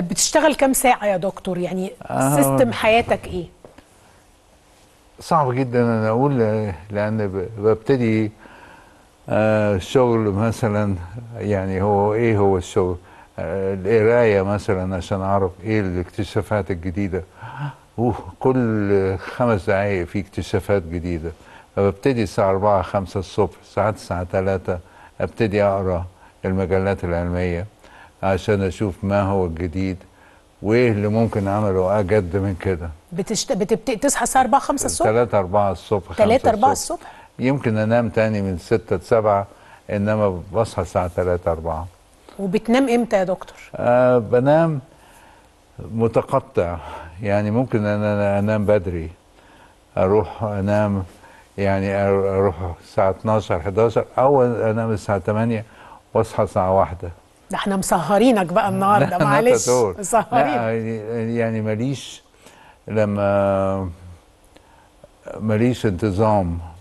بتشتغل كام ساعه يا دكتور يعني آه سيستم حياتك ايه صعب جدا انا اقول لان ببتدي آه، الشغل مثلا يعني هو ايه هو الشغل آه، القرايه مثلا عشان اعرف ايه الاكتشافات الجديده وكل خمس دقايق في اكتشافات جديده فببتدي الساعه 4 5 الصبح ساعات الساعه 3 ابتدي اقرا المجلات العلميه عشان اشوف ما هو الجديد وايه اللي ممكن اعمله اجد من كده بتشت... بتبت... تصحى الساعه 4 5 الصبح 3 4 الصبح 3 4 الصبح يمكن انام تاني من 6 ل 7 انما بصحى الساعه 3 4 وبتنام امتى يا دكتور آه بنام متقطع يعني ممكن انا انام بدري اروح انام يعني اروح الساعه 12 11 او انام الساعه 8 واصحى الساعه 1 ده احنا مسهرينك بقى النهارده معلش مسهرين آه، يعني ماليش لما ماليش انتظام